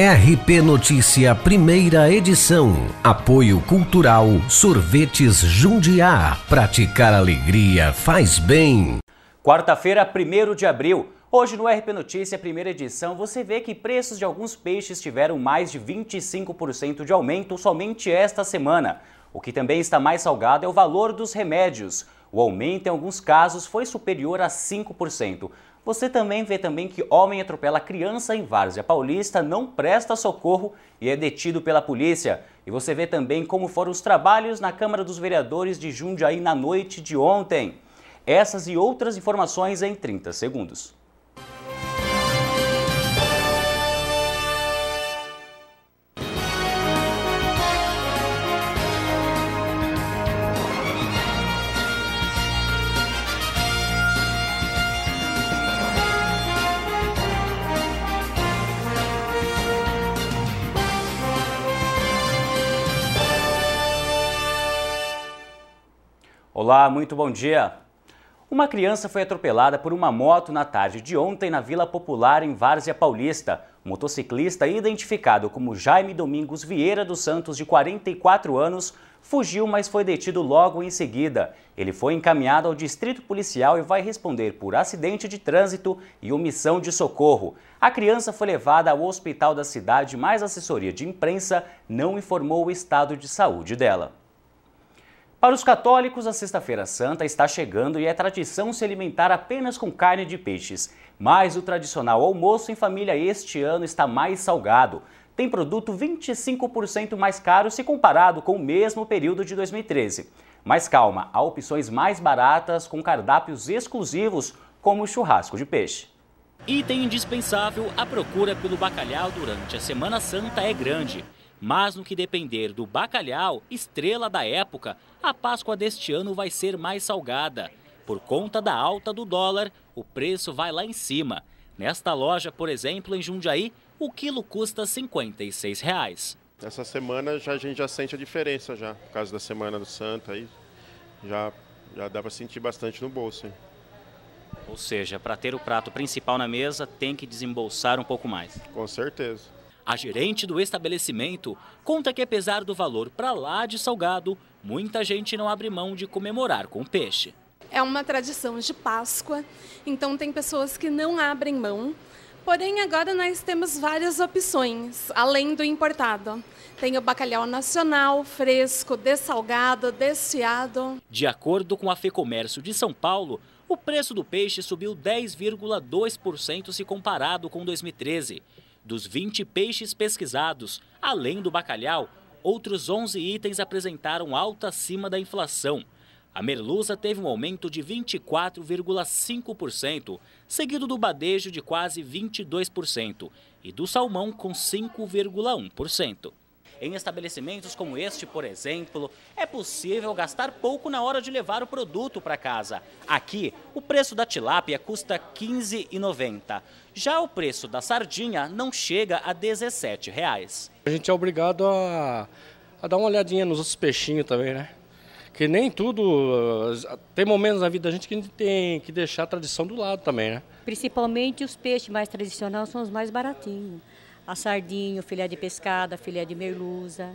RP Notícia, primeira edição. Apoio Cultural Sorvetes Jundiá. Praticar alegria faz bem. Quarta-feira, 1 de abril. Hoje no RP Notícia, primeira edição, você vê que preços de alguns peixes tiveram mais de 25% de aumento somente esta semana. O que também está mais salgado é o valor dos remédios. O aumento, em alguns casos, foi superior a 5%. Você também vê também que homem atropela criança em Várzea Paulista, não presta socorro e é detido pela polícia. E você vê também como foram os trabalhos na Câmara dos Vereadores de Jundiaí na noite de ontem. Essas e outras informações em 30 segundos. Olá, muito bom dia. Uma criança foi atropelada por uma moto na tarde de ontem na Vila Popular, em Várzea Paulista. O motociclista, identificado como Jaime Domingos Vieira dos Santos, de 44 anos, fugiu, mas foi detido logo em seguida. Ele foi encaminhado ao distrito policial e vai responder por acidente de trânsito e omissão de socorro. A criança foi levada ao hospital da cidade, mas a assessoria de imprensa não informou o estado de saúde dela. Para os católicos, a Sexta-feira Santa está chegando e é tradição se alimentar apenas com carne de peixes. Mas o tradicional almoço em família este ano está mais salgado. Tem produto 25% mais caro se comparado com o mesmo período de 2013. Mas calma, há opções mais baratas com cardápios exclusivos, como o churrasco de peixe. Item indispensável, a procura pelo bacalhau durante a Semana Santa é grande. Mas no que depender do bacalhau, estrela da época, a Páscoa deste ano vai ser mais salgada. Por conta da alta do dólar, o preço vai lá em cima. Nesta loja, por exemplo, em Jundiaí, o quilo custa R$ 56. Reais. Essa semana já, a gente já sente a diferença já, por causa da Semana do Santo aí, já, já dá para sentir bastante no bolso. Hein? Ou seja, para ter o prato principal na mesa, tem que desembolsar um pouco mais. Com certeza. A gerente do estabelecimento conta que, apesar do valor para lá de salgado, muita gente não abre mão de comemorar com peixe. É uma tradição de Páscoa, então tem pessoas que não abrem mão. Porém, agora nós temos várias opções, além do importado. Tem o bacalhau nacional, fresco, dessalgado, desfiado. De acordo com a FEComércio de São Paulo, o preço do peixe subiu 10,2% se comparado com 2013. Dos 20 peixes pesquisados, além do bacalhau, outros 11 itens apresentaram alta acima da inflação. A merluza teve um aumento de 24,5%, seguido do badejo de quase 22% e do salmão com 5,1%. Em estabelecimentos como este, por exemplo, é possível gastar pouco na hora de levar o produto para casa. Aqui, o preço da tilápia custa R$ 15,90. Já o preço da sardinha não chega a R$ 17. Reais. A gente é obrigado a, a dar uma olhadinha nos outros peixinhos também, né? que nem tudo. Tem momentos na vida da gente que a gente tem que deixar a tradição do lado também, né? Principalmente os peixes mais tradicionais são os mais baratinhos a sardinha, filé de pescada, filé de merluza,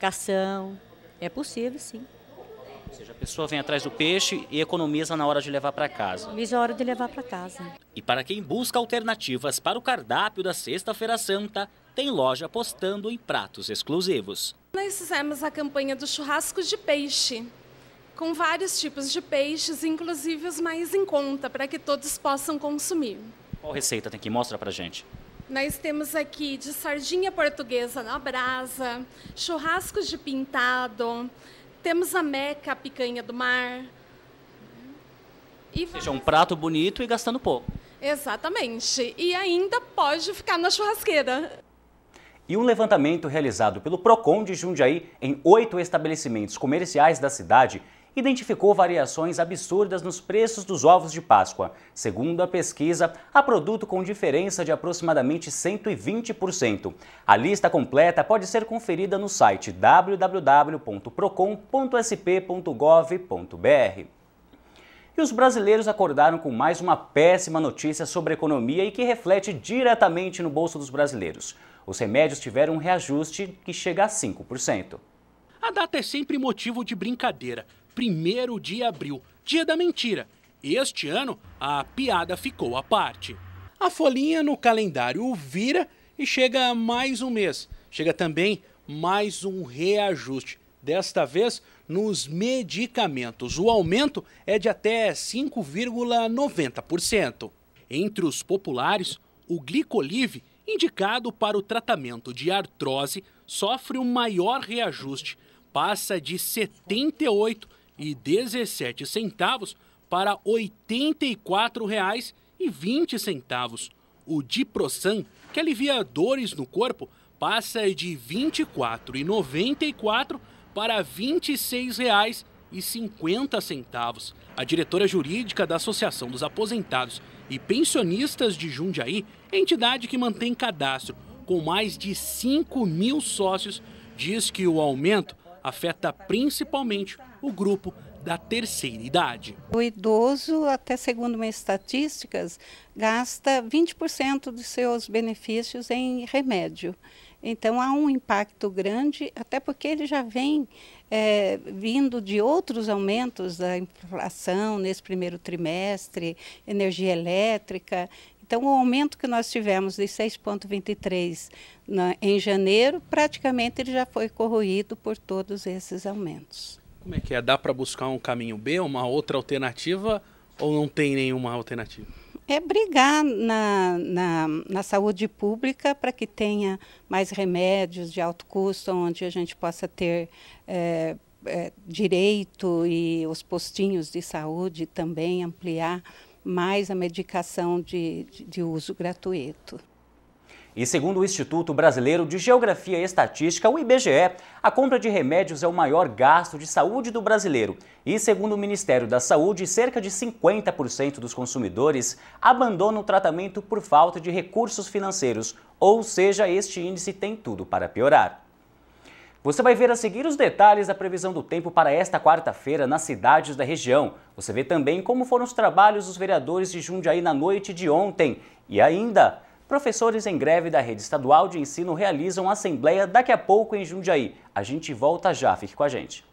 cação. É possível, sim. Ou seja, a pessoa vem atrás do peixe e economiza na hora de levar para casa. Economiza a hora de levar para casa. E para quem busca alternativas para o cardápio da Sexta-feira Santa, tem loja apostando em pratos exclusivos. Nós fizemos a campanha do churrasco de peixe, com vários tipos de peixes, inclusive os mais em conta, para que todos possam consumir. Qual receita tem que mostrar para gente? Nós temos aqui de sardinha portuguesa na brasa, churrascos de pintado, temos a meca, a picanha do mar. E seja, um prato bonito e gastando pouco. Exatamente. E ainda pode ficar na churrasqueira. E um levantamento realizado pelo Procon de Jundiaí em oito estabelecimentos comerciais da cidade identificou variações absurdas nos preços dos ovos de Páscoa. Segundo a pesquisa, há produto com diferença de aproximadamente 120%. A lista completa pode ser conferida no site www.procon.sp.gov.br. E os brasileiros acordaram com mais uma péssima notícia sobre a economia e que reflete diretamente no bolso dos brasileiros. Os remédios tiveram um reajuste que chega a 5%. A data é sempre motivo de brincadeira, 1 de abril, dia da mentira. Este ano, a piada ficou à parte. A folhinha no calendário vira e chega mais um mês. Chega também mais um reajuste. Desta vez, nos medicamentos. O aumento é de até 5,90%. Entre os populares, o glicolive, indicado para o tratamento de artrose, sofre o um maior reajuste, passa de 78 e 17 centavos para R$ 84,20. O Diprosan, que alivia dores no corpo, passa de R$ 24,94 para R$ 26,50. A diretora jurídica da Associação dos Aposentados e Pensionistas de Jundiaí, entidade que mantém cadastro com mais de 5 mil sócios, diz que o aumento afeta principalmente o grupo da terceira idade. O idoso, até segundo minhas estatísticas, gasta 20% dos seus benefícios em remédio. Então há um impacto grande, até porque ele já vem é, vindo de outros aumentos da inflação nesse primeiro trimestre, energia elétrica. Então, o aumento que nós tivemos de 6,23 em janeiro, praticamente ele já foi corroído por todos esses aumentos. Como é que é? Dá para buscar um caminho B, uma outra alternativa, ou não tem nenhuma alternativa? É brigar na, na, na saúde pública para que tenha mais remédios de alto custo, onde a gente possa ter é, é, direito e os postinhos de saúde também ampliar mais a medicação de, de, de uso gratuito. E segundo o Instituto Brasileiro de Geografia e Estatística, o IBGE, a compra de remédios é o maior gasto de saúde do brasileiro. E segundo o Ministério da Saúde, cerca de 50% dos consumidores abandonam o tratamento por falta de recursos financeiros, ou seja, este índice tem tudo para piorar. Você vai ver a seguir os detalhes da previsão do tempo para esta quarta-feira nas cidades da região. Você vê também como foram os trabalhos dos vereadores de Jundiaí na noite de ontem. E ainda, professores em greve da rede estadual de ensino realizam assembleia daqui a pouco em Jundiaí. A gente volta já, fique com a gente.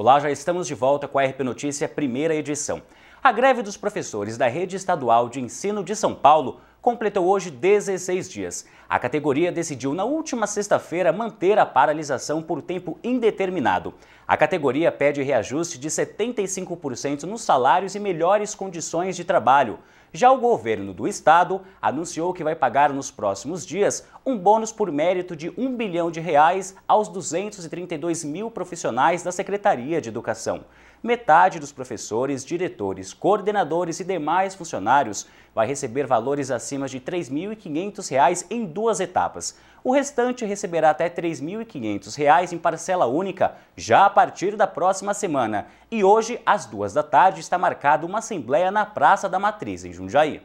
Olá, já estamos de volta com a RP Notícia, primeira edição. A greve dos professores da Rede Estadual de Ensino de São Paulo completou hoje 16 dias. A categoria decidiu na última sexta-feira manter a paralisação por tempo indeterminado. A categoria pede reajuste de 75% nos salários e melhores condições de trabalho. Já o governo do estado anunciou que vai pagar nos próximos dias um bônus por mérito de 1 bilhão de reais aos 232 mil profissionais da Secretaria de Educação metade dos professores, diretores, coordenadores e demais funcionários vai receber valores acima de R$ 3.500 em duas etapas. O restante receberá até R$ 3.500 em parcela única, já a partir da próxima semana. E hoje, às duas da tarde, está marcada uma assembleia na Praça da Matriz, em Jundiaí.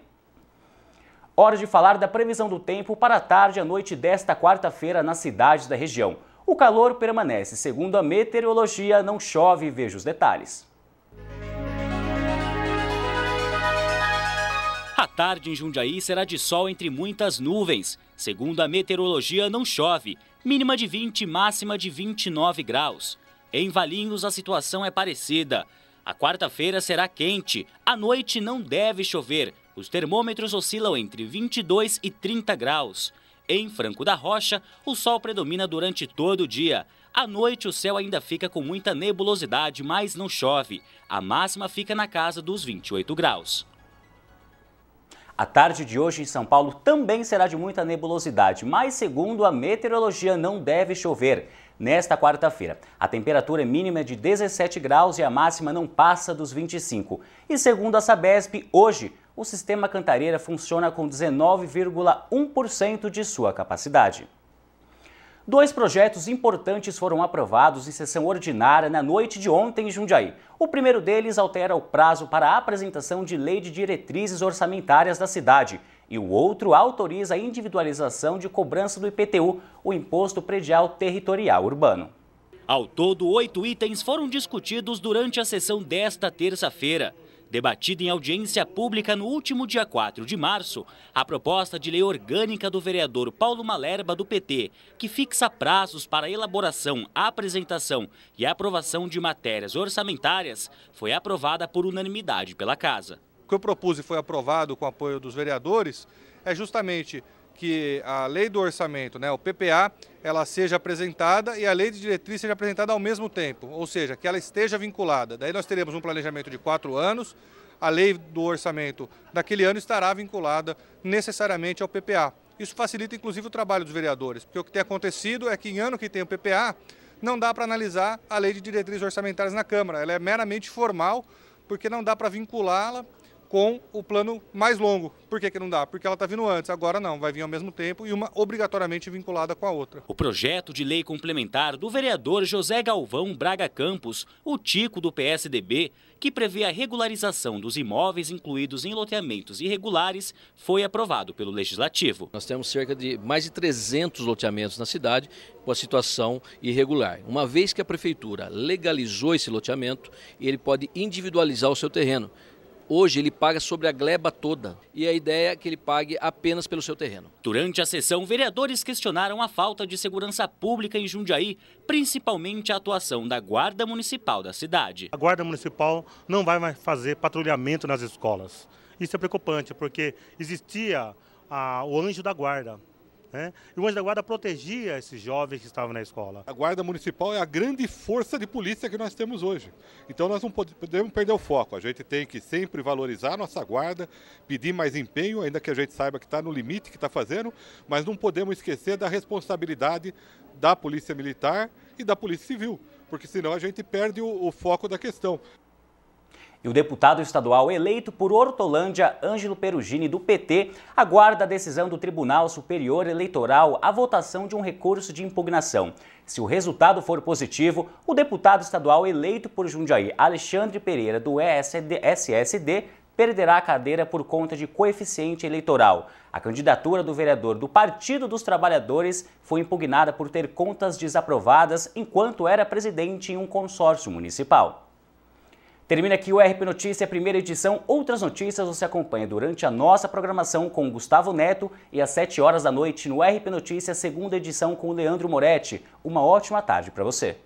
Hora de falar da previsão do tempo para a tarde e a noite desta quarta-feira nas cidades da região. O calor permanece. Segundo a meteorologia, não chove. Veja os detalhes. A tarde em Jundiaí será de sol entre muitas nuvens. Segundo a meteorologia, não chove. Mínima de 20, máxima de 29 graus. Em Valinhos, a situação é parecida. A quarta-feira será quente. À noite não deve chover. Os termômetros oscilam entre 22 e 30 graus. Em Franco da Rocha, o sol predomina durante todo o dia. À noite, o céu ainda fica com muita nebulosidade, mas não chove. A máxima fica na casa dos 28 graus. A tarde de hoje em São Paulo também será de muita nebulosidade, mas segundo a meteorologia não deve chover nesta quarta-feira. A temperatura é mínima é de 17 graus e a máxima não passa dos 25. E segundo a Sabesp, hoje o sistema Cantareira funciona com 19,1% de sua capacidade. Dois projetos importantes foram aprovados em sessão ordinária na noite de ontem em Jundiaí. O primeiro deles altera o prazo para a apresentação de lei de diretrizes orçamentárias da cidade. E o outro autoriza a individualização de cobrança do IPTU, o Imposto Predial Territorial Urbano. Ao todo, oito itens foram discutidos durante a sessão desta terça-feira. Debatida em audiência pública no último dia 4 de março, a proposta de lei orgânica do vereador Paulo Malerba, do PT, que fixa prazos para elaboração, apresentação e aprovação de matérias orçamentárias, foi aprovada por unanimidade pela Casa. O que eu propus e foi aprovado com o apoio dos vereadores é justamente que a lei do orçamento, né, o PPA, ela seja apresentada e a lei de diretriz seja apresentada ao mesmo tempo, ou seja, que ela esteja vinculada. Daí nós teremos um planejamento de quatro anos, a lei do orçamento daquele ano estará vinculada necessariamente ao PPA. Isso facilita inclusive o trabalho dos vereadores, porque o que tem acontecido é que em ano que tem o PPA, não dá para analisar a lei de diretrizes orçamentárias na Câmara, ela é meramente formal, porque não dá para vinculá-la com o plano mais longo. Por que, que não dá? Porque ela está vindo antes, agora não, vai vir ao mesmo tempo e uma obrigatoriamente vinculada com a outra. O projeto de lei complementar do vereador José Galvão Braga Campos, o Tico do PSDB, que prevê a regularização dos imóveis incluídos em loteamentos irregulares, foi aprovado pelo Legislativo. Nós temos cerca de mais de 300 loteamentos na cidade com a situação irregular. Uma vez que a prefeitura legalizou esse loteamento, ele pode individualizar o seu terreno. Hoje ele paga sobre a gleba toda e a ideia é que ele pague apenas pelo seu terreno. Durante a sessão, vereadores questionaram a falta de segurança pública em Jundiaí, principalmente a atuação da Guarda Municipal da cidade. A Guarda Municipal não vai mais fazer patrulhamento nas escolas. Isso é preocupante, porque existia a, ah, o anjo da guarda, né? E o Anjo da Guarda protegia esses jovens que estavam na escola. A Guarda Municipal é a grande força de polícia que nós temos hoje. Então nós não podemos perder o foco. A gente tem que sempre valorizar a nossa guarda, pedir mais empenho, ainda que a gente saiba que está no limite que está fazendo, mas não podemos esquecer da responsabilidade da Polícia Militar e da Polícia Civil, porque senão a gente perde o, o foco da questão. E o deputado estadual eleito por Hortolândia, Ângelo Perugini, do PT, aguarda a decisão do Tribunal Superior Eleitoral a votação de um recurso de impugnação. Se o resultado for positivo, o deputado estadual eleito por Jundiaí, Alexandre Pereira, do SSD, perderá a cadeira por conta de coeficiente eleitoral. A candidatura do vereador do Partido dos Trabalhadores foi impugnada por ter contas desaprovadas enquanto era presidente em um consórcio municipal. Termina aqui o RP Notícia, primeira edição. Outras notícias você acompanha durante a nossa programação com Gustavo Neto e às 7 horas da noite no RP Notícia, segunda edição com Leandro Moretti. Uma ótima tarde para você.